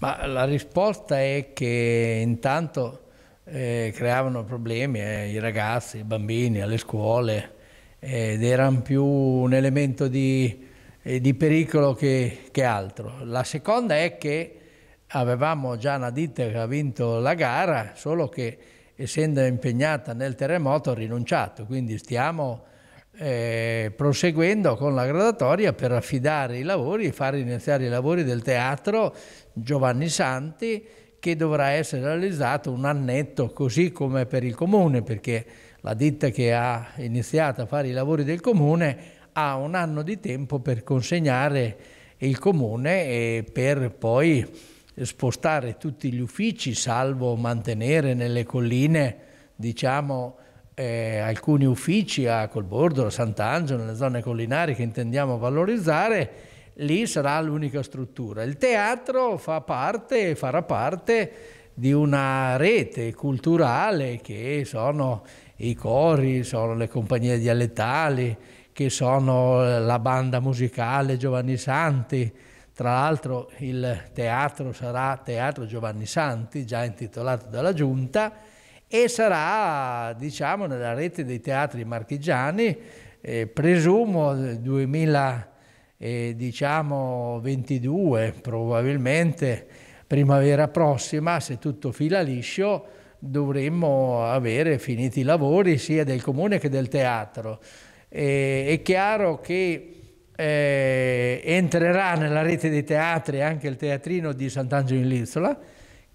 Ma la risposta è che intanto eh, creavano problemi ai eh, ragazzi, i bambini, alle scuole ed erano più un elemento di, eh, di pericolo che, che, altro. La seconda è che avevamo già una ditta che ha vinto la gara, solo che essendo impegnata nel terremoto ha rinunciato, quindi stiamo eh, proseguendo con la gradatoria per affidare i lavori e far iniziare i lavori del teatro Giovanni Santi che dovrà essere realizzato un annetto così come per il comune perché la ditta che ha iniziato a fare i lavori del comune ha un anno di tempo per consegnare il comune e per poi spostare tutti gli uffici salvo mantenere nelle colline diciamo eh, alcuni uffici a Colbordo, Sant'Angelo, nelle zone collinari che intendiamo valorizzare, lì sarà l'unica struttura. Il teatro fa parte, e farà parte di una rete culturale che sono i cori, sono le compagnie dialettali, che sono eh, la banda musicale Giovanni Santi, tra l'altro il teatro sarà Teatro Giovanni Santi, già intitolato dalla Giunta, e sarà diciamo nella rete dei teatri marchigiani eh, presumo 2022 eh, eh, diciamo, probabilmente primavera prossima se tutto fila liscio dovremmo avere finiti i lavori sia del comune che del teatro eh, è chiaro che eh, entrerà nella rete dei teatri anche il teatrino di Sant'Angelo in Lizzola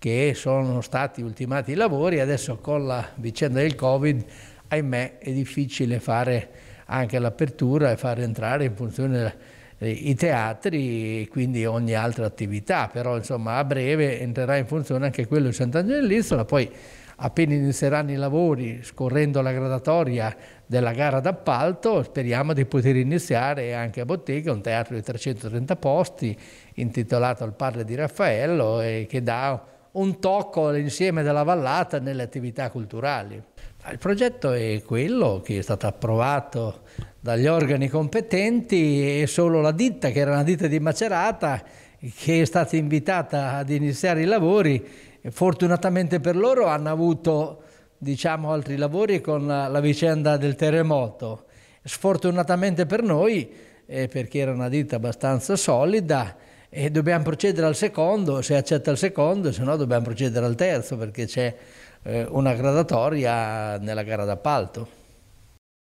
che sono stati ultimati i lavori, adesso con la vicenda del Covid, ahimè, è difficile fare anche l'apertura e far entrare in funzione eh, i teatri e quindi ogni altra attività, però insomma a breve entrerà in funzione anche quello di Sant'Angelo dell'Isola, poi appena inizieranno i lavori, scorrendo la gradatoria della gara d'appalto, speriamo di poter iniziare anche a Bottega, un teatro di 330 posti intitolato al padre di Raffaello e eh, che dà un tocco all'insieme della vallata nelle attività culturali. Il progetto è quello che è stato approvato dagli organi competenti e solo la ditta, che era una ditta di Macerata, che è stata invitata ad iniziare i lavori, fortunatamente per loro hanno avuto diciamo, altri lavori con la, la vicenda del terremoto. Sfortunatamente per noi, eh, perché era una ditta abbastanza solida, e dobbiamo procedere al secondo, se accetta il secondo, se no dobbiamo procedere al terzo perché c'è eh, una gradatoria nella gara d'appalto.